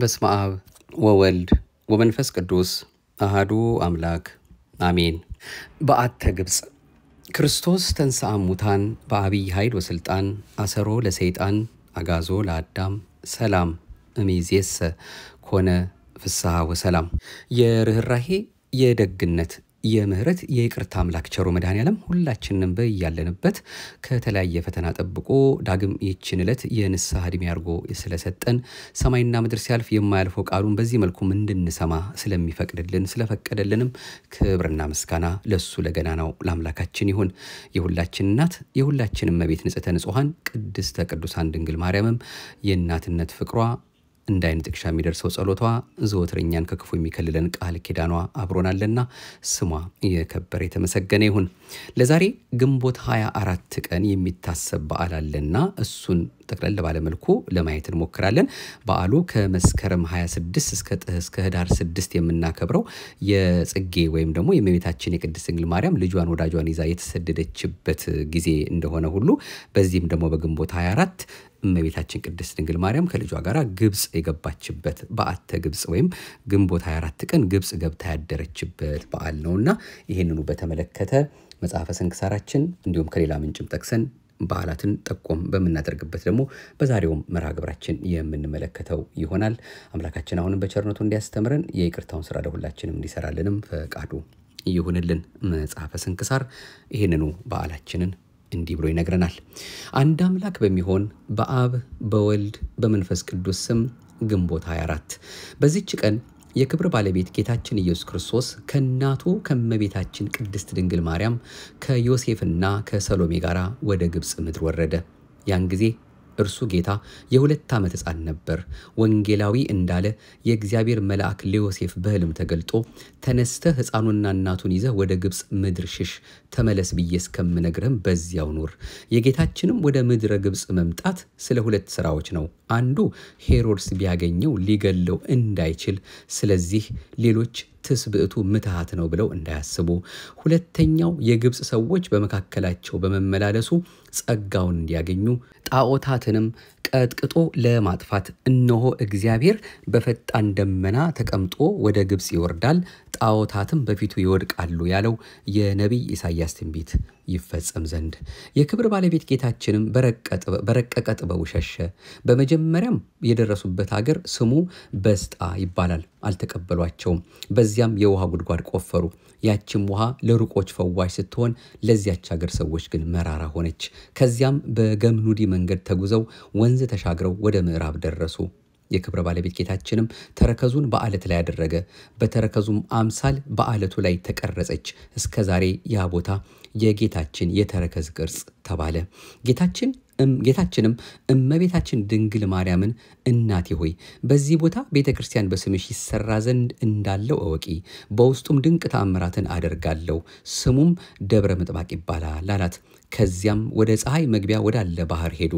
በስመ አብ ወወልድ ወመንፈስ ቅዱስ አህዱ አምላክ አሜን። በአተ ግብፅ ክርስቶስ ተንሥአ እሙታን በአብይ ኃይል ወስልጣን አሰሮ ለሰይጣን አጋዞ ለአዳም ሰላም እሚዜሰ ኮነ ፍስሐ ወሰላም። የርኅራሄ የደግነት የምህረት የይቅርታ አምላክ ቸሩ መድኃኔዓለም ሁላችንም በያለንበት ከተለያየ ፈተና ጠብቆ ዳግም ይችን ዕለት የንስሐ ዕድሜ አድርጎ ስለሰጠን ሰማይና ምድር ሲያልፍ የማያልፈው ቃሉን በዚህ መልኩም እንድንሰማ ስለሚፈቅድልን ስለፈቀደልንም ክብርና ምስጋና ለሱ ለገናናው ለአምላካችን ይሁን። የሁላችን እናት የሁላችንም መቤት ንጽሕተ ንጹሐን ቅድስተ ቅዱሳን ድንግል ማርያምም የእናትነት ፍቅሯ እንደ አይን ጥቅሻ የሚደርሰው ጸሎቷ ዘወትረኛን ከክፉ የሚከልለን ቃል ኪዳኗ አብሮናልና ስሟ የከበረ የተመሰገነ ይሁን። ለዛሬ ግንቦት 24 ቀን የሚታሰብ በዓል አለና እሱን ጠቅለል ባለመልኩ ለማየት እንሞክራለን። በዓሉ ከመስከረም 26 እስከ ጥህ እስከ ህዳር 6 የምናከብረው የጽጌ ወይም ደግሞ የእመቤታችን የቅድስት ድንግል ማርያም ልጇን ወዳጇን ይዛ የተሰደደችበት ጊዜ እንደሆነ ሁሉ በዚህም ደግሞ በግንቦት 24 እመቤታችን ቅድስት ድንግል ማርያም ከልጇ ጋር ግብፅ የገባችበት በአተ ግብፅ ወይም ግንቦት 24 ቀን ግብፅ ገብታ ያደረችበት በዓል እና ይህንኑ በተመለከተ መጽሐፈ ስንክሳራችን እንዲሁም ከሌላ ምንጭም ጠቅሰን በዓላትን ጠቆም በምናደርግበት ደግሞ በዛሬውም መርሃ ግብራችን የምንመለከተው ይሆናል። አምላካችን አሁንም በቸርነቱ እንዲያስተምረን የይቅርታውን ስራ ለሁላችንም እንዲሰራልንም ፈቃዱ ይሁንልን። መጽሐፈ ስንክሳር ይህንኑ በዓላችንን እንዲህ ብሎ ይነግረናል። አንድ አምላክ በሚሆን በአብ በወልድ በመንፈስ ቅዱስ ስም ግንቦት 24 በዚች ቀን የክብር ባለቤት ጌታችን ኢየሱስ ክርስቶስ ከእናቱ ከመቤታችን ቅድስት ድንግል ማርያም ከዮሴፍና ከሰሎሜ ጋር ወደ ግብፅ ምድር ወረደ። ያን ጊዜ እርሱ ጌታ የሁለት ዓመት ሕፃን ነበር። ወንጌላዊ እንዳለ የእግዚአብሔር መልአክ ለዮሴፍ በሕልም ተገልጦ ተነስተህ ሕፃኑና እናቱን ይዘህ ወደ ግብፅ ምድር ሽሽ፣ ተመለስ ብዬ እስከምነግረም በዚያው ኑር። የጌታችንም ወደ ምድረ ግብፅ መምጣት ስለ ሁለት ሥራዎች ነው። አንዱ ሄሮድስ ቢያገኘው ሊገለው እንዳይችል፣ ስለዚህ ሌሎች ትስብእቱ ምትሃት ነው ብለው እንዳያስቡ። ሁለተኛው የግብፅ ሰዎች በመካከላቸው በመመላለሱ ጸጋውን እንዲያገኙ ጣዖታትንም ቀጥቅጦ ለማጥፋት እነሆ እግዚአብሔር በፈጣን ደመና ተቀምጦ ወደ ግብፅ ይወርዳል፣ ጣዖታትም በፊቱ ይወድቃሉ ያለው የነቢይ ኢሳይያስ ትንቢት ይፈጸም ዘንድ የክብር ባለቤት ጌታችንም በረቀቀ ጥበቡ ሸሸ። በመጀመሪያም የደረሱበት አገር ስሙ በስጣ ይባላል። አልተቀበሏቸውም። በዚያም የውሃ ጉድጓድ ቆፈሩ። ያችም ውሃ ለሩቆች ፈዋሽ ስትሆን ለዚያች አገር ሰዎች ግን መራራ ሆነች። ከዚያም በገምኑዲ መንገድ ተጉዘው ወንዝ ተሻግረው ወደ ምዕራብ ደረሱ። የክብረ ባለቤት ጌታችንም ተረከዙን በአለት ላይ አደረገ በተረከዙም አምሳል በአለቱ ላይ ተቀረጸች። እስከ ዛሬ ያ ቦታ የጌታችን የተረከዝ ቅርጽ ተባለ። ጌታችን ጌታችንም እመቤታችን ድንግል ማርያምን እናቴ ሆይ በዚህ ቦታ ቤተ ክርስቲያን በስምሽ ይሰራ ዘንድ እንዳለው እወቂ፣ በውስጡም ድንቅ ተአምራትን አደርጋለሁ፣ ስሙም ደብረ ምጥባቅ ይባላል አላት። ከዚያም ወደ ፀሐይ መግቢያ ወዳለ ባህር ሄዱ።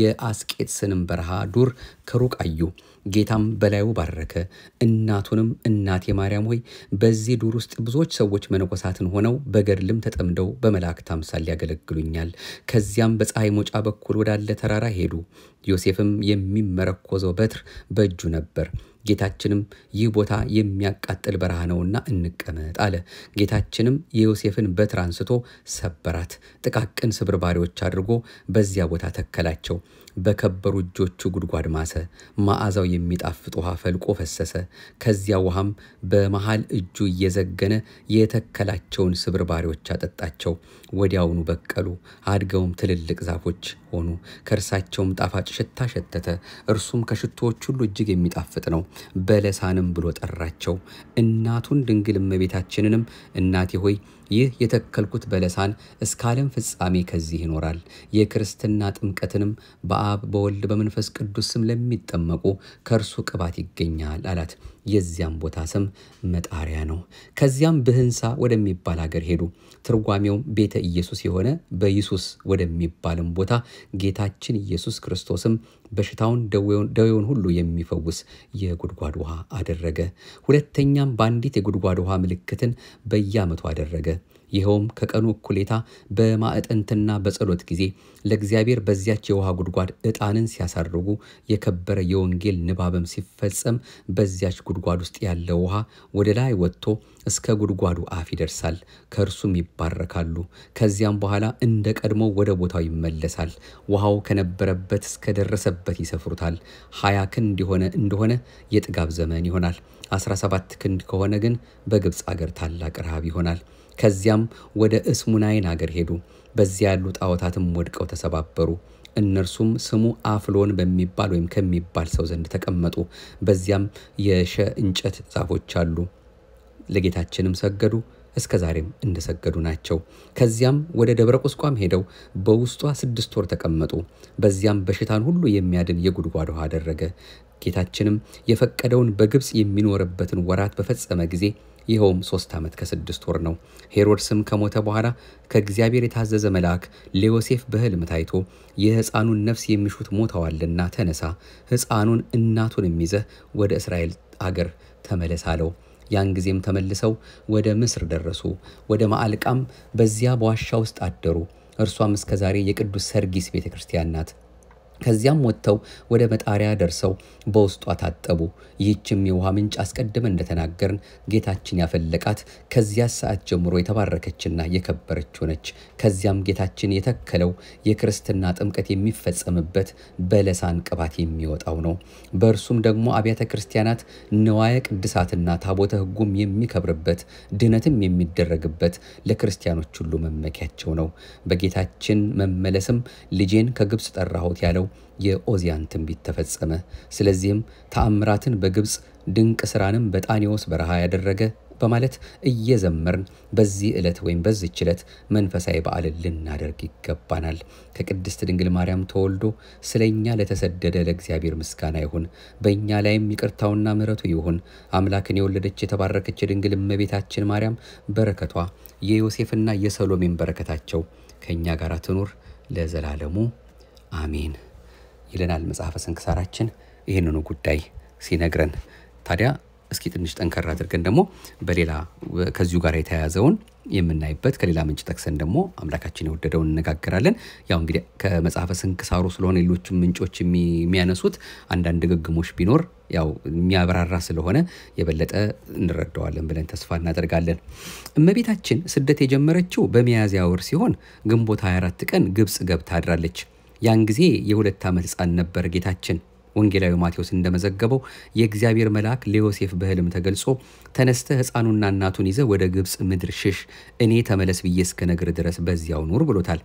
የአስቄጥስንም በረሃ ዱር ከሩቅ አዩ። ጌታም በላዩ ባረከ። እናቱንም እናቴ ማርያም ሆይ በዚህ ዱር ውስጥ ብዙዎች ሰዎች መነኮሳትን ሆነው በገድልም ተጠምደው በመላእክት አምሳል ያገለግሉኛል። ከዚያም በፀሐይ መውጫ በኩል ወዳለ ተራራ ሄዱ። ዮሴፍም የሚመረኮዘው በትር በእጁ ነበር። ጌታችንም ይህ ቦታ የሚያቃጥል በረሃ ነውና እንቀመጥ አለ። ጌታችንም የዮሴፍን በትር አንስቶ ሰበራት፣ ጥቃቅን ስብርባሪዎች አድርጎ በዚያ ቦታ ተከላቸው። በከበሩ እጆቹ ጉድጓድ ማሰ። መዓዛው የሚጣፍጥ ውሃ ፈልቆ ፈሰሰ። ከዚያ ውሃም በመሃል እጁ እየዘገነ የተከላቸውን ስብርባሪዎች አጠጣቸው። ወዲያውኑ በቀሉ፣ አድገውም ትልልቅ ዛፎች ሆኑ። ከእርሳቸውም ጣፋጭ ሽታ ሸተተ። እርሱም ከሽቶዎች ሁሉ እጅግ የሚጣፍጥ ነው። በለሳንም ብሎ ጠራቸው። እናቱን ድንግል እመቤታችንንም እናቴ ሆይ ይህ የተከልኩት በለሳን እስከ ዓለም ፍጻሜ ከዚህ ይኖራል። የክርስትና ጥምቀትንም በአብ በወልድ በመንፈስ ቅዱስ ስም ለሚጠመቁ ከእርሱ ቅባት ይገኛል አላት። የዚያም ቦታ ስም መጣሪያ ነው። ከዚያም ብህንሳ ወደሚባል ሀገር ሄዱ። ትርጓሜውም ቤተ ኢየሱስ የሆነ በኢየሱስ ወደሚባልም ቦታ ጌታችን ኢየሱስ ክርስቶስም በሽታውን ደዌውን ሁሉ የሚፈውስ የጉድጓድ ውሃ አደረገ። ሁለተኛም በአንዲት የጉድጓድ ውሃ ምልክትን በየዓመቱ አደረገ። ይኸውም ከቀኑ እኩሌታ በማዕጠንትና በጸሎት ጊዜ ለእግዚአብሔር በዚያች የውሃ ጉድጓድ ዕጣንን ሲያሳርጉ የከበረ የወንጌል ንባብም ሲፈጸም በዚያች ጉድጓድ ውስጥ ያለ ውሃ ወደ ላይ ወጥቶ እስከ ጉድጓዱ አፍ ይደርሳል። ከእርሱም ይባረካሉ። ከዚያም በኋላ እንደ ቀድሞ ወደ ቦታው ይመለሳል። ውሃው ከነበረበት እስከደረሰበት ይሰፍሩታል። ሀያ ክንድ የሆነ እንደሆነ የጥጋብ ዘመን ይሆናል። 17 ክንድ ከሆነ ግን በግብፅ አገር ታላቅ ረሃብ ይሆናል። ከዚያም ወደ እስሙናይን አገር ሄዱ። በዚያ ያሉ ጣዖታትም ወድቀው ተሰባበሩ። እነርሱም ስሙ አፍሎን በሚባል ወይም ከሚባል ሰው ዘንድ ተቀመጡ። በዚያም የሸ እንጨት ዛፎች አሉ። ለጌታችንም ሰገዱ፣ እስከ ዛሬም እንደሰገዱ ናቸው። ከዚያም ወደ ደብረ ቁስቋም ሄደው በውስጧ ስድስት ወር ተቀመጡ። በዚያም በሽታን ሁሉ የሚያድን የጉድጓድ ውሃ አደረገ። ጌታችንም የፈቀደውን በግብፅ የሚኖርበትን ወራት በፈጸመ ጊዜ ይኸውም ሶስት ዓመት ከስድስት ወር ነው። ሄሮድስም ከሞተ በኋላ ከእግዚአብሔር የታዘዘ መልአክ ለዮሴፍ በሕልም ታይቶ የሕፃኑን ነፍስ የሚሹት ሞተዋልና ተነሳ፣ ሕፃኑን እናቱን የሚዘህ ወደ እስራኤል አገር ተመለስ አለው። ያን ጊዜም ተመልሰው ወደ ምስር ደረሱ። ወደ ማዕልቃም በዚያ በዋሻ ውስጥ አደሩ። እርሷም እስከ ዛሬ የቅዱስ ሰርጊስ ቤተ ክርስቲያን ናት። ከዚያም ወጥተው ወደ መጣሪያ ደርሰው በውስጧ ታጠቡ። ይህችም የውሃ ምንጭ አስቀድመን እንደተናገርን ጌታችን ያፈለቃት ከዚያ ሰዓት ጀምሮ የተባረከችና የከበረች ሆነች። ከዚያም ጌታችን የተከለው የክርስትና ጥምቀት የሚፈጸምበት በለሳን ቅባት የሚወጣው ነው። በእርሱም ደግሞ አብያተ ክርስቲያናት ንዋየ ቅድሳትና ታቦተ ሕጉም የሚከብርበት ድህነትም የሚደረግበት ለክርስቲያኖች ሁሉ መመኪያቸው ነው። በጌታችን መመለስም ልጄን ከግብፅ ጠራሁት ያለው የኦዚያን ትንቢት ተፈጸመ። ስለዚህም ተአምራትን በግብፅ ድንቅ ስራንም በጣኔዎስ በረሃ ያደረገ በማለት እየዘመርን በዚህ ዕለት ወይም በዚች ዕለት መንፈሳዊ በዓልን ልናደርግ ይገባናል። ከቅድስት ድንግል ማርያም ተወልዶ ስለ እኛ ለተሰደደ ለእግዚአብሔር ምስጋና ይሁን፣ በእኛ ላይም ይቅርታውና ምሕረቱ ይሁን። አምላክን የወለደች የተባረከች የድንግል እመቤታችን ማርያም በረከቷ የዮሴፍና የሰሎሜን በረከታቸው ከእኛ ጋር ትኑር ለዘላለሙ አሜን። ይለናል መጽሐፈ ስንክሳራችን ይህንኑ ጉዳይ ሲነግረን። ታዲያ እስኪ ትንሽ ጠንከር አድርገን ደግሞ በሌላ ከዚሁ ጋር የተያያዘውን የምናይበት ከሌላ ምንጭ ጠቅሰን ደግሞ አምላካችን የወደደውን እነጋገራለን። ያው እንግዲህ ከመጽሐፈ ስንክሳሩ ስለሆነ ሌሎችም ምንጮች የሚያነሱት አንዳንድ ግግሞች ቢኖር ያው የሚያብራራ ስለሆነ የበለጠ እንረዳዋለን ብለን ተስፋ እናደርጋለን። እመቤታችን ስደት የጀመረችው በሚያዝያ ወር ሲሆን ግንቦት 24 ቀን ግብፅ ገብታ አድራለች። ያን ጊዜ የሁለት ዓመት ሕፃን ነበር ጌታችን። ወንጌላዊ ማቴዎስ እንደመዘገበው የእግዚአብሔር መልአክ ለዮሴፍ በሕልም ተገልጾ ተነስተ ሕፃኑና እናቱን ይዘ ወደ ግብፅ ምድር ሽሽ፣ እኔ ተመለስ ብዬ ነግር ድረስ በዚያው ኑር ብሎታል።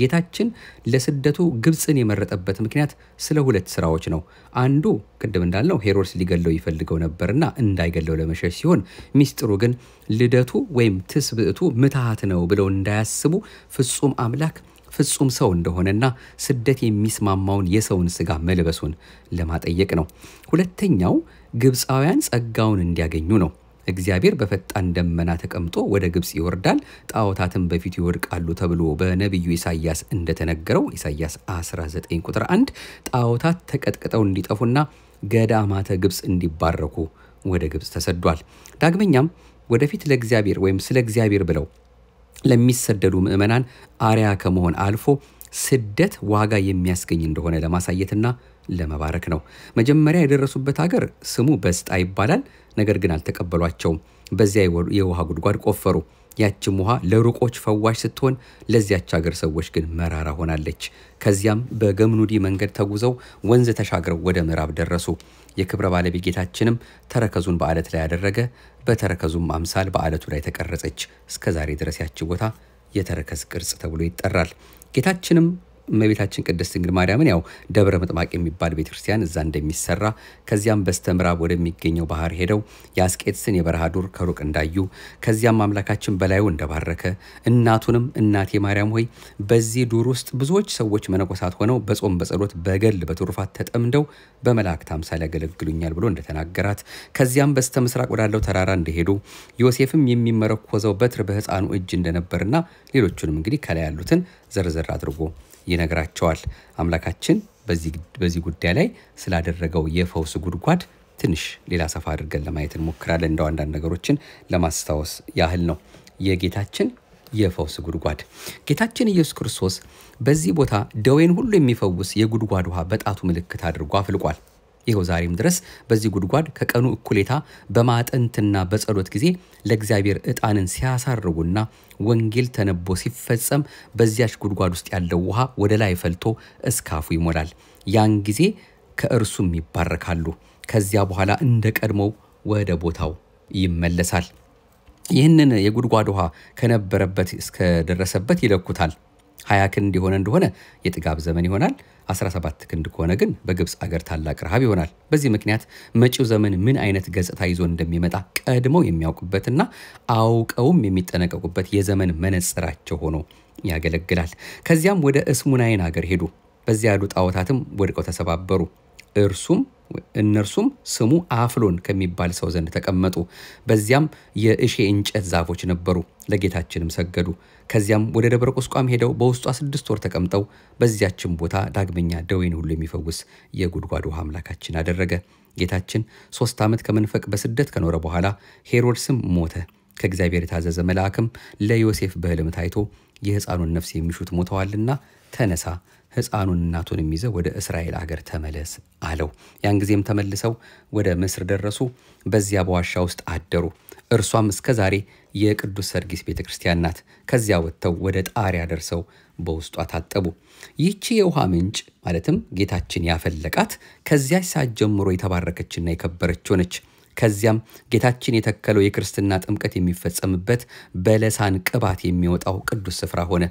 ጌታችን ለስደቱ ግብፅን የመረጠበት ምክንያት ስለ ሁለት ስራዎች ነው። አንዱ ቅድም እንዳልነው ሄሮድስ ሊገለው ይፈልገው ነበርና እንዳይገለው ለመሸሽ ሲሆን፣ ሚስጥሩ ግን ልደቱ ወይም ትስብእቱ ምትሃት ነው ብለው እንዳያስቡ ፍጹም አምላክ ፍጹም ሰው እንደሆነና ስደት የሚስማማውን የሰውን ስጋ መልበሱን ለማጠየቅ ነው። ሁለተኛው ግብፃውያን ጸጋውን እንዲያገኙ ነው። እግዚአብሔር በፈጣን ደመና ተቀምጦ ወደ ግብፅ ይወርዳል፣ ጣዖታትን በፊቱ ይወድቃሉ ተብሎ በነቢዩ ኢሳይያስ እንደተነገረው ኢሳይያስ 19 ቁጥር 1 ጣዖታት ተቀጥቅጠው እንዲጠፉና ገዳማተ ግብፅ እንዲባረኩ ወደ ግብፅ ተሰዷል። ዳግመኛም ወደፊት ለእግዚአብሔር ወይም ስለ እግዚአብሔር ብለው ለሚሰደዱ ምዕመናን አርያ ከመሆን አልፎ ስደት ዋጋ የሚያስገኝ እንደሆነ ለማሳየትና ለመባረክ ነው። መጀመሪያ የደረሱበት ሀገር ስሙ በስጣ ይባላል። ነገር ግን አልተቀበሏቸውም። በዚያ የውሃ ጉድጓድ ቆፈሩ። ያችም ውሃ ለሩቆች ፈዋሽ ስትሆን ለዚያች አገር ሰዎች ግን መራራ ሆናለች። ከዚያም በገምኑዲ መንገድ ተጉዘው ወንዝ ተሻግረው ወደ ምዕራብ ደረሱ። የክብረ ባለቤት ጌታችንም ተረከዙን በአለት ላይ ያደረገ፣ በተረከዙም አምሳል በአለቱ ላይ ተቀረጸች። እስከዛሬ ድረስ ያቺ ቦታ የተረከዝ ቅርጽ ተብሎ ይጠራል። ጌታችንም እመቤታችን ቅድስት ድንግል ማርያምን ያው ደብረ ምጥማቅ የሚባል ቤተክርስቲያን እዛ እንደሚሰራ ከዚያም በስተ ምዕራብ ወደሚገኘው ባህር ሄደው የአስቄጥስን የበረሃ ዱር ከሩቅ እንዳዩ ከዚያም አምላካችን በላዩ እንደባረከ እናቱንም እናቴ ማርያም ሆይ በዚህ ዱር ውስጥ ብዙዎች ሰዎች መነኮሳት ሆነው በጾም በጸሎት በገል በትሩፋት ተጠምደው በመላእክት አምሳል ያገለግሉኛል ብሎ እንደተናገራት ከዚያም በስተ ምስራቅ ወዳለው ተራራ እንደሄዱ ዮሴፍም የሚመረኮዘው በትር በህፃኑ እጅ እንደነበርና ሌሎቹንም እንግዲህ ከላይ ያሉትን ዘርዘር አድርጎ ይነግራቸዋል። አምላካችን በዚህ ጉዳይ ላይ ስላደረገው የፈውስ ጉድጓድ ትንሽ ሌላ ሰፋ አድርገን ለማየት እንሞክራለን። እንደው አንዳንድ ነገሮችን ለማስታወስ ያህል ነው የጌታችን የፈውስ ጉድጓድ። ጌታችን ኢየሱስ ክርስቶስ በዚህ ቦታ ደዌን ሁሉ የሚፈውስ የጉድጓድ ውሃ በጣቱ ምልክት አድርጎ አፍልቋል። ይኸው ዛሬም ድረስ በዚህ ጉድጓድ ከቀኑ እኩሌታ በማጠንትና በጸሎት ጊዜ ለእግዚአብሔር ዕጣንን ሲያሳርጉና ወንጌል ተነቦ ሲፈጸም በዚያች ጉድጓድ ውስጥ ያለው ውሃ ወደ ላይ ፈልቶ እስካፉ ይሞላል። ያን ጊዜ ከእርሱም ይባረካሉ። ከዚያ በኋላ እንደ ቀድሞው ወደ ቦታው ይመለሳል። ይህንን የጉድጓድ ውሃ ከነበረበት እስከደረሰበት ይለኩታል። 20 ክንድ የሆነ እንደሆነ የጥጋብ ዘመን ይሆናል። 17 ክንድ ከሆነ ግን በግብፅ አገር ታላቅ ረሃብ ይሆናል። በዚህ ምክንያት መጪው ዘመን ምን አይነት ገጽታ ይዞ እንደሚመጣ ቀድመው የሚያውቁበትና አውቀውም የሚጠነቀቁበት የዘመን መነጽራቸው ሆኖ ያገለግላል። ከዚያም ወደ እስሙናይን አገር ሄዱ። በዚያ ያሉ ጣዖታትም ወድቀው ተሰባበሩ። እርሱም እነርሱም ስሙ አፍሎን ከሚባል ሰው ዘንድ ተቀመጡ። በዚያም የእሼ እንጨት ዛፎች ነበሩ። ለጌታችንም ሰገዱ። ከዚያም ወደ ደብረ ቁስቋም ሄደው በውስጧ ስድስት ወር ተቀምጠው በዚያችን ቦታ ዳግመኛ ደዌን ሁሉ የሚፈውስ የጉድጓድ ውሃ አምላካችን አደረገ። ጌታችን ሦስት ዓመት ከመንፈቅ በስደት ከኖረ በኋላ ሄሮድስም ሞተ። ከእግዚአብሔር የታዘዘ መልአክም ለዮሴፍ በሕልም ታይቶ የሕፃኑን ነፍስ የሚሹት ሞተዋልና ተነሳ ሕፃኑን እናቱን ይዘ ወደ እስራኤል አገር ተመለስ አለው። ያን ጊዜም ተመልሰው ወደ ምስር ደረሱ። በዚያ በዋሻ ውስጥ አደሩ። እርሷም እስከ ዛሬ የቅዱስ ሰርጊስ ቤተ ክርስቲያን ናት። ከዚያ ወጥተው ወደ ጣሪያ ደርሰው በውስጧ ታጠቡ። ይህቺ የውሃ ምንጭ ማለትም ጌታችን ያፈለቃት ከዚያች ሰዓት ጀምሮ የተባረከችና የከበረች ሆነች። ከዚያም ጌታችን የተከለው የክርስትና ጥምቀት የሚፈጸምበት በለሳን ቅባት የሚወጣው ቅዱስ ስፍራ ሆነ።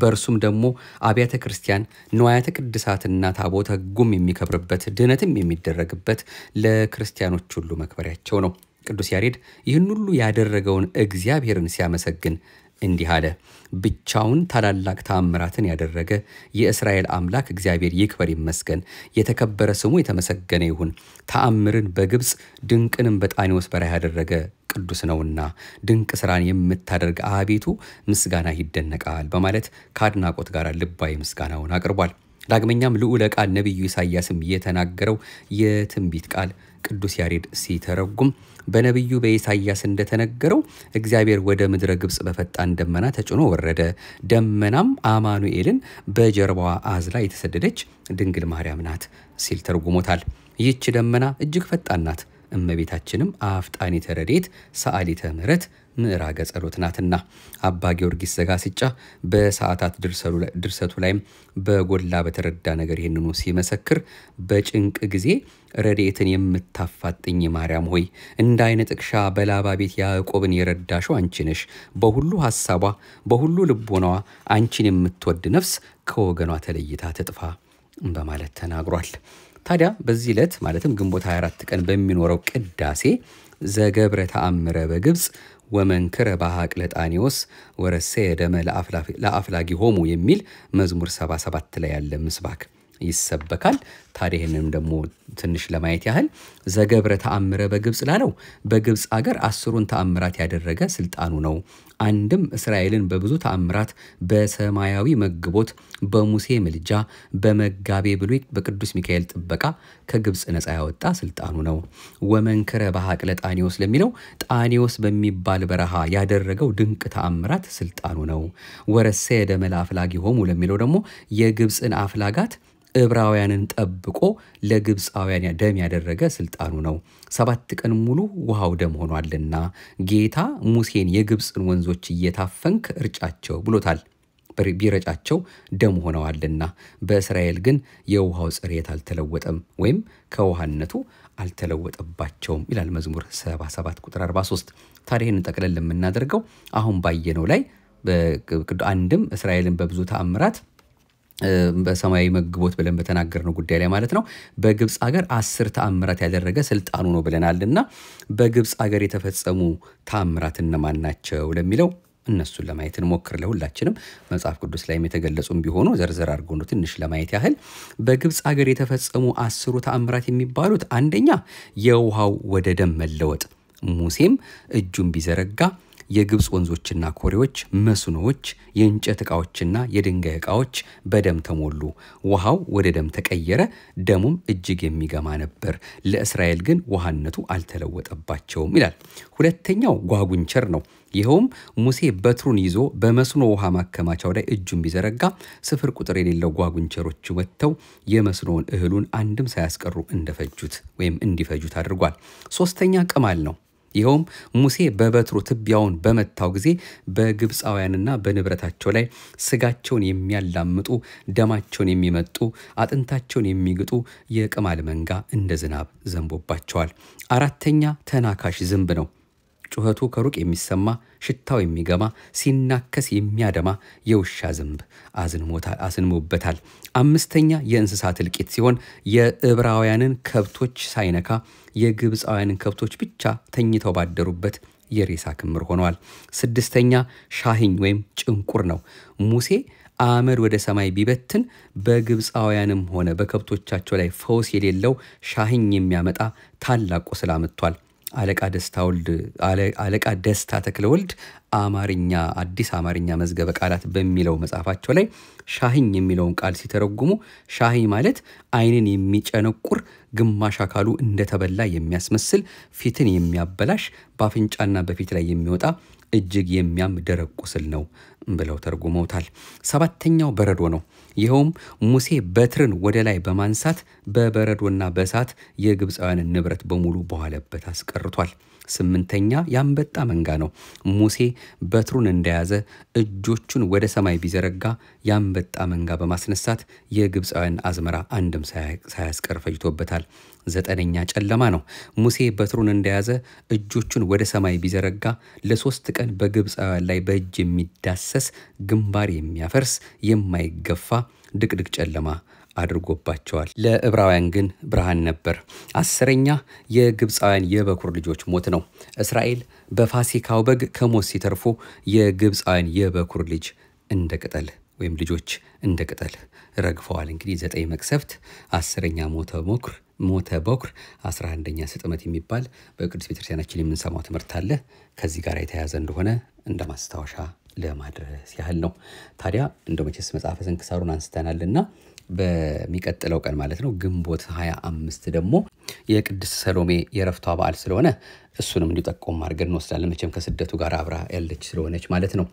በእርሱም ደግሞ አብያተ ክርስቲያን ንዋያተ ቅድሳትና ታቦተ ሕጉም የሚከብርበት ድህነትም የሚደረግበት ለክርስቲያኖች ሁሉ መክበሪያቸው ነው። ቅዱስ ያሬድ ይህን ሁሉ ያደረገውን እግዚአብሔርን ሲያመሰግን እንዲህ አለ። ብቻውን ታላላቅ ተአምራትን ያደረገ የእስራኤል አምላክ እግዚአብሔር ይክበር ይመስገን። የተከበረ ስሙ የተመሰገነ ይሁን። ተአምርን በግብፅ ድንቅንም በጣኔዎስ በረሃ ያደረገ ቅዱስ ነውና ድንቅ ስራን የምታደርግ አቤቱ ምስጋና ይደነቃል በማለት ከአድናቆት ጋር ልባዊ ምስጋናውን አቅርቧል። ዳግመኛም ልዑለ ቃል ነቢዩ ኢሳያስም የተናገረው የትንቢት ቃል ቅዱስ ያሬድ ሲተረጉም በነቢዩ በኢሳይያስ እንደተነገረው እግዚአብሔር ወደ ምድረ ግብፅ በፈጣን ደመና ተጭኖ ወረደ። ደመናም አማኑኤልን በጀርባዋ አዝላ የተሰደደች ድንግል ማርያም ናት ሲል ተርጉሞታል። ይህች ደመና እጅግ ፈጣን ናት። እመቤታችንም አፍጣኒ ተረዴት ሰአሊተ ምሕረት ምዕራገ ጸሎት ናትና አባ ጊዮርጊስ ዘጋስጫ በሰዓታት ድርሰቱ ላይም በጎላ በተረዳ ነገር ይህንኑ ሲመሰክር በጭንቅ ጊዜ ረድኤትን የምታፋጥኝ ማርያም ሆይ እንደ አይነ ጥቅሻ በላባ ቤት ያዕቆብን የረዳሽው አንቺ ነሽ። በሁሉ ሐሳቧ በሁሉ ልቦናዋ አንቺን የምትወድ ነፍስ ከወገኗ ተለይታ ትጥፋ በማለት ተናግሯል። ታዲያ በዚህ ዕለት ማለትም ግንቦት 24 ቀን በሚኖረው ቅዳሴ ዘገብረ ተአምረ በግብፅ ወመንክረ ባሃቅ ለጣኔዎስ ወረሴ የደመ ለአፍላጊ ሆሙ የሚል መዝሙር 77 ላይ ያለ ምስባክ ይሰበካል። ታዲያ ይህንንም ደግሞ ትንሽ ለማየት ያህል ዘገብረ ተአምረ በግብፅ ላለው በግብፅ አገር አስሩን ተአምራት ያደረገ ስልጣኑ ነው አንድም እስራኤልን በብዙ ተአምራት በሰማያዊ መግቦት፣ በሙሴ ምልጃ፣ በመጋቤ ብሉይ በቅዱስ ሚካኤል ጥበቃ ከግብፅ ነፃ ያወጣ ስልጣኑ ነው። ወመንክረ በሀቅለ ጣኔዎስ ለሚለው ጣኔዎስ በሚባል በረሃ ያደረገው ድንቅ ተአምራት ስልጣኑ ነው። ወረሰ የደመላ አፍላጊ ሆሙ ለሚለው ደግሞ የግብፅን አፍላጋት ዕብራውያንን ጠብቆ ለግብፃውያን ደም ያደረገ ስልጣኑ ነው። ሰባት ቀን ሙሉ ውሃው ደም ሆኗልና ጌታ ሙሴን የግብፅን ወንዞች እየታፈንክ እርጫቸው ብሎታል። ቢረጫቸው ደም ሆነዋልና በእስራኤል ግን የውሃው ጽሬት አልተለወጠም ወይም ከውሃነቱ አልተለወጠባቸውም ይላል መዝሙር 77 ቁጥር 43 ታሪህን ይህን ጠቅለል የምናደርገው አሁን ባየነው ላይ አንድም እስራኤልን በብዙ ተአምራት በሰማያዊ መግቦት ብለን በተናገርነው ጉዳይ ላይ ማለት ነው። በግብፅ ሀገር አስር ተአምራት ያደረገ ስልጣኑ ነው ብለናል እና በግብፅ ሀገር የተፈጸሙ ተአምራት እነማን ናቸው ለሚለው እነሱን ለማየት እንሞክር። ለሁላችንም መጽሐፍ ቅዱስ ላይም የተገለጹም ቢሆኑ ዘርዘር አድርጎ ነው ትንሽ ለማየት ያህል በግብፅ ሀገር የተፈጸሙ አስሩ ተአምራት የሚባሉት አንደኛ የውሃው ወደ ደም መለወጥ፣ ሙሴም እጁን ቢዘረጋ የግብፅ ወንዞችና ኮሬዎች፣ መስኖዎች፣ የእንጨት ዕቃዎችና የድንጋይ ዕቃዎች በደም ተሞሉ። ውሃው ወደ ደም ተቀየረ። ደሙም እጅግ የሚገማ ነበር። ለእስራኤል ግን ውሃነቱ አልተለወጠባቸውም ይላል። ሁለተኛው ጓጉንቸር ነው። ይኸውም ሙሴ በትሩን ይዞ በመስኖ ውሃ ማከማቻው ላይ እጁን ቢዘረጋ ስፍር ቁጥር የሌለው ጓጉንቸሮች ወጥተው የመስኖውን እህሉን አንድም ሳያስቀሩ እንደፈጁት ወይም እንዲፈጁት አድርጓል። ሶስተኛ ቅማል ነው። ይኸውም ሙሴ በበትሩ ትቢያውን በመታው ጊዜ በግብፃውያንና በንብረታቸው ላይ ስጋቸውን የሚያላምጡ፣ ደማቸውን የሚመጡ፣ አጥንታቸውን የሚግጡ የቅማል መንጋ እንደ ዝናብ ዘንቦባቸዋል። አራተኛ ተናካሽ ዝንብ ነው። ጩኸቱ ከሩቅ የሚሰማ ሽታው የሚገማ ሲናከስ የሚያደማ የውሻ ዝንብ አዝንሞበታል። አምስተኛ የእንስሳት እልቂት ሲሆን የዕብራውያንን ከብቶች ሳይነካ የግብፃውያንን ከብቶች ብቻ ተኝተው ባደሩበት የሬሳ ክምር ሆነዋል። ስድስተኛ ሻሂኝ ወይም ጭንቁር ነው። ሙሴ አመድ ወደ ሰማይ ቢበትን በግብፃውያንም ሆነ በከብቶቻቸው ላይ ፈውስ የሌለው ሻሂኝ የሚያመጣ ታላቅ ቁስል አምጥቷል። አለቃ ደስታ ወልድ አለቃ ደስታ ተክለ ወልድ አማርኛ አዲስ አማርኛ መዝገበ ቃላት በሚለው መጽሐፋቸው ላይ ሻህኝ የሚለውን ቃል ሲተረጉሙ ሻሂ ማለት ዓይንን የሚጨነቁር ግማሽ አካሉ እንደተበላ የሚያስመስል ፊትን የሚያበላሽ በአፍንጫና በፊት ላይ የሚወጣ እጅግ የሚያም ደረቅ ቁስል ነው ብለው ተርጉመውታል። ሰባተኛው በረዶ ነው። ይኸውም ሙሴ በትርን ወደ ላይ በማንሳት በበረዶና በእሳት የግብፃውያንን ንብረት በሙሉ በኋለበት አስቀርቷል። ስምንተኛ የአንበጣ መንጋ ነው። ሙሴ በትሩን እንደያዘ እጆቹን ወደ ሰማይ ቢዘረጋ የአንበጣ መንጋ በማስነሳት የግብፃውያን አዝመራ አንድም ሳያስቀር ፈጅቶበታል። ዘጠነኛ ጨለማ ነው። ሙሴ በትሩን እንደያዘ እጆቹን ወደ ሰማይ ቢዘረጋ ለሶስት ቀን በግብፃውያን ላይ በእጅ የሚዳሰስ ግንባር የሚያፈርስ የማይገፋ ድቅድቅ ጨለማ አድርጎባቸዋል። ለዕብራውያን ግን ብርሃን ነበር። አስረኛ የግብፃውያን የበኩር ልጆች ሞት ነው። እስራኤል በፋሲካው በግ ከሞት ሲተርፉ የግብፃውያን የበኩር ልጅ እንደ ቅጠል ወይም ልጆች እንደ ቅጠል ረግፈዋል። እንግዲህ ዘጠኝ መቅሰፍት፣ አስረኛ ሞተ በኩር ሞተ በኩር 11ኛ ስጥመት የሚባል በቅዱስ ቤተክርስቲያናችን የምንሰማው ትምህርት አለ። ከዚህ ጋር የተያያዘ እንደሆነ እንደ ማስታወሻ ለማድረስ ያህል ነው። ታዲያ እንደ መቼስ መጽሐፈ ስንክሳሩን አንስተናልና በሚቀጥለው ቀን ማለት ነው ግንቦት 25 ደግሞ የቅድስት ሰሎሜ የረፍቷ በዓል ስለሆነ እሱንም እንዲጠቆም አድርገን እንወስዳለን። መቼም ከስደቱ ጋር አብራ ያለች ስለሆነች ማለት ነው።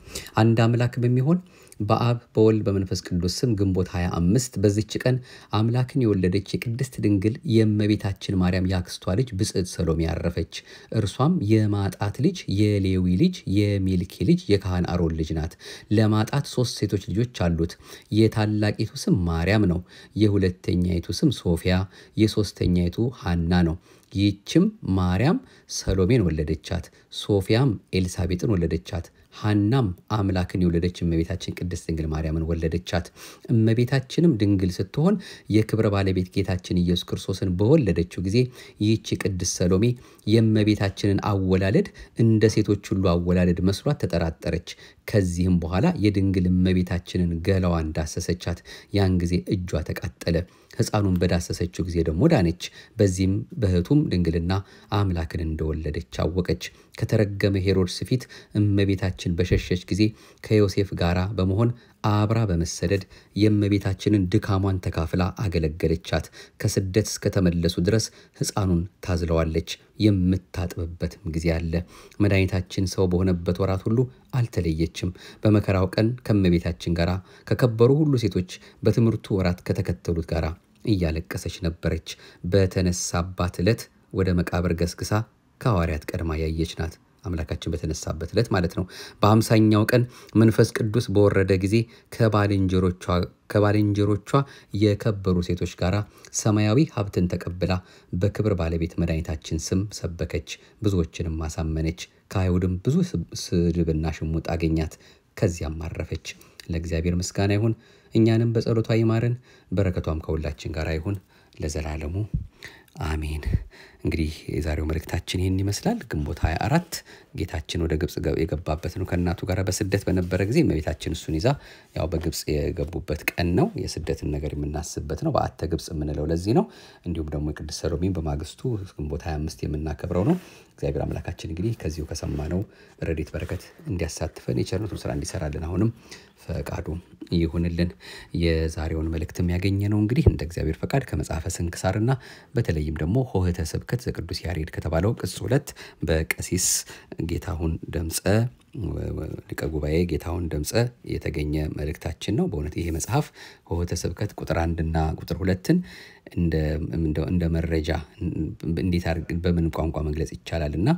አንድ አምላክ በሚሆን በአብ በወልድ በመንፈስ ቅዱስ ስም ግንቦት 25 በዚች ቀን አምላክን የወለደች የቅድስት ድንግል የእመቤታችን ማርያም ያክስቷ ልጅ ብጽዕት ሰሎሜ ያረፈች። እርሷም የማጣት ልጅ የሌዊ ልጅ የሚልኪ ልጅ የካህን አሮን ልጅ ናት። ለማጣት ሶስት ሴቶች ልጆች አሉት። የታላቂቱ ስም ማርያም ነው። የሁለተኛይቱ ስም ሶፊያ፣ የሶስተኛይቱ ሃና ነው። ይህችም ማርያም ሰሎሜን ወለደቻት። ሶፊያም ኤልሳቤጥን ወለደቻት። ሐናም አምላክን የወለደች እመቤታችን ቅድስት ድንግል ማርያምን ወለደቻት። እመቤታችንም ድንግል ስትሆን የክብረ ባለቤት ጌታችን ኢየሱስ ክርስቶስን በወለደችው ጊዜ ይህቺ ቅድስት ሰሎሜ የእመቤታችንን አወላለድ እንደ ሴቶች ሁሉ አወላለድ መስሏት ተጠራጠረች። ከዚህም በኋላ የድንግል እመቤታችንን ገላዋ እንዳሰሰቻት ያን ጊዜ እጇ ተቃጠለ። ሕፃኑን በዳሰሰችው ጊዜ ደግሞ ዳነች። በዚህም በሕቱም ድንግልና አምላክን እንደወለደች አወቀች። ከተረገመ ሄሮድስ ፊት እመቤታችን በሸሸች ጊዜ ከዮሴፍ ጋር በመሆን አብራ በመሰደድ የእመቤታችንን ድካሟን ተካፍላ አገለገለቻት። ከስደት እስከተመለሱ ድረስ ሕፃኑን ታዝለዋለች። የምታጥብበትም ጊዜ አለ። መድኃኒታችን ሰው በሆነበት ወራት ሁሉ አልተለየችም። በመከራው ቀን ከእመቤታችን ጋር፣ ከከበሩ ሁሉ ሴቶች፣ በትምህርቱ ወራት ከተከተሉት ጋር እያለቀሰች ነበረች። በተነሳባት ዕለት ወደ መቃብር ገስግሳ ከሐዋርያት ቀድማ ያየች ናት። አምላካችን በተነሳበት ዕለት ማለት ነው። በአምሳኛው ቀን መንፈስ ቅዱስ በወረደ ጊዜ ከባልንጀሮቿ ከባልንጀሮቿ የከበሩ ሴቶች ጋር ሰማያዊ ሀብትን ተቀብላ በክብር ባለቤት መድኃኒታችን ስም ሰበከች፣ ብዙዎችንም አሳመነች። ከአይሁድም ብዙ ስድብና ሽሙጥ አገኛት። ከዚያም አረፈች። ለእግዚአብሔር ምስጋና ይሁን። እኛንም በጸሎቷ ይማረን፣ በረከቷም ከሁላችን ጋር ይሁን ለዘላለሙ አሜን። እንግዲህ የዛሬው መልእክታችን ይህን ይመስላል። ግንቦት 24 ጌታችን ወደ ግብፅ የገባበት ነው። ከእናቱ ጋር በስደት በነበረ ጊዜ እመቤታችን እሱን ይዛ ያው በግብፅ የገቡበት ቀን ነው። የስደትን ነገር የምናስብበት ነው። በአተ ግብፅ የምንለው ለዚህ ነው። እንዲሁም ደግሞ የቅዱስ ሰሎሜን በማግስቱ ግንቦት 25 የምናከብረው ነው። እግዚአብሔር አምላካችን እንግዲህ ከዚሁ ከሰማነው ረድኤት በረከት እንዲያሳትፈን የቸርነቱን ስራ እንዲሰራልን አሁንም ፈቃዱ ይሁንልን። የዛሬውን መልእክትም ያገኘ ነው እንግዲህ እንደ እግዚአብሔር ፈቃድ ከመጽሐፈ ስንክሳርና በተለይም ደግሞ ሆህተ ስብከት ዘቅዱስ ያሬድ ከተባለው ቅጽ ሁለት በቀሲስ ጌታሁን ደምፀ ሊቀ ጉባኤ ጌታሁን ደምፀ የተገኘ መልእክታችን ነው። በእውነት ይሄ መጽሐፍ ሆህተ ስብከት ቁጥር አንድና ቁጥር ሁለትን እንደ መረጃ እንዴት በምን ቋንቋ መግለጽ ይቻላል እና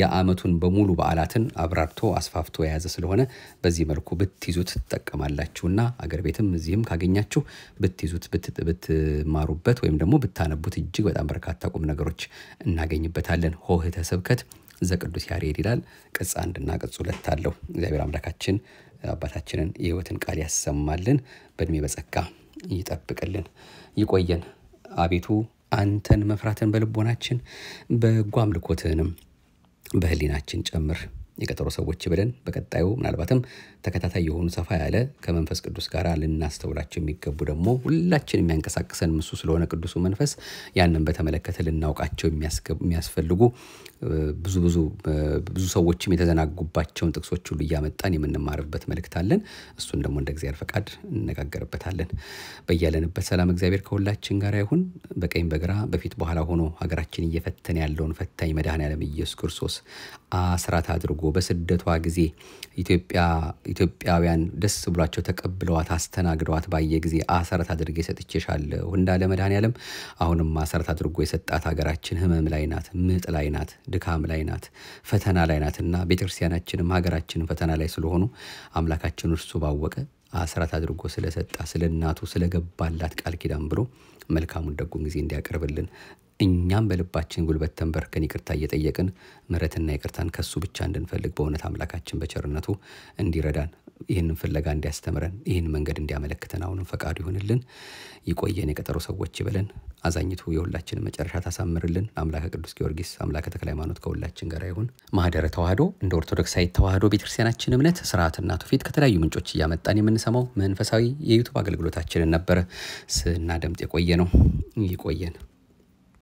የአመቱን በሙሉ በዓላትን አብራርቶ አስፋፍቶ የያዘ ስለሆነ በዚህ መልኩ ብትይዙት ትጠቀማላችሁና አገር ቤትም እዚህም ካገኛችሁ ብትይዙት ብትማሩበት ወይም ደግሞ ብታነቡት እጅግ በጣም በርካታ ቁም ነገሮች እናገኝበታለን። ሆህተ ስብከት ዘቅዱስ ያሬድ ይላል። ቅጽ አንድና ቅጽ ሁለት አለው። እግዚአብሔር አምላካችን አባታችንን የህይወትን ቃል ያሰማልን፣ በእድሜ በጸጋ ይጠብቅልን፣ ይቆየን። አቤቱ አንተን መፍራትን በልቦናችን በጎ አምልኮትህንም በህሊናችን ጨምር። የቀጠሮ ሰዎች ብለን በቀጣዩ ምናልባትም ተከታታይ የሆኑ ሰፋ ያለ ከመንፈስ ቅዱስ ጋር ልናስተውላቸው የሚገቡ ደግሞ ሁላችን የሚያንቀሳቅሰን ምሱ ስለሆነ ቅዱሱ መንፈስ ያንን በተመለከተ ልናውቃቸው የሚያስፈልጉ ብዙ ብዙ ብዙ ሰዎችም የተዘናጉባቸውን ጥቅሶች ሁሉ እያመጣን የምንማርበት መልእክት አለን። እሱን ደግሞ እንደ እግዚአብሔር ፈቃድ እነጋገርበታለን። በያለንበት ሰላም እግዚአብሔር ከሁላችን ጋር ይሁን። በቀኝ በግራ በፊት በኋላ ሆኖ ሀገራችን እየፈተነ ያለውን ፈታኝ መድኃኔ ያለም ኢየሱስ ክርስቶስ አስራት አድርጎ አድርጎ በስደቷ ጊዜ ኢትዮጵያውያን ደስ ብሏቸው ተቀብለዋት አስተናግደዋት ባየ ጊዜ አሰረት አድርጌ ሰጥቼሻለሁ እንዳለ መድኃኔዓለም አሁንም አሰረት አድርጎ የሰጣት ሀገራችን ህመም ላይ ናት፣ ምጥ ላይ ናት፣ ድካም ላይ ናት፣ ፈተና ላይ ናት እና ቤተክርስቲያናችንም ሀገራችንም ፈተና ላይ ስለሆኑ አምላካችን እርሱ ባወቀ አስራት አድርጎ ስለሰጣ ስለ እናቱ ስለገባላት ቃል ኪዳን ብሎ መልካሙን ደጉን ጊዜ እንዲያቀርብልን እኛም በልባችን ጉልበት ተንበርክከን ይቅርታ እየጠየቅን ምሕረትና ይቅርታን ከሱ ብቻ እንድንፈልግ በእውነት አምላካችን በቸርነቱ እንዲረዳን ይህንን ፍለጋ እንዲያስተምረን ይህን መንገድ እንዲያመለክተን አሁንም ፈቃዱ ይሆንልን። ይቆየን፣ የቀጠሮ ሰዎች ይበለን። አዛኝቱ የሁላችንን መጨረሻ ታሳምርልን። አምላከ ቅዱስ ጊዮርጊስ አምላከ ተክለ ሃይማኖት ከሁላችን ጋር ይሁን። ማህደረ ተዋህዶ እንደ ኦርቶዶክሳዊት ተዋህዶ ቤተክርስቲያናችን እምነት ስርዓትና ትውፊት ከተለያዩ ምንጮች እያመጣን የምንሰማው መንፈሳዊ የዩቱብ አገልግሎታችንን ነበረ ስናደምጥ የቆየ ነው። ይቆየን።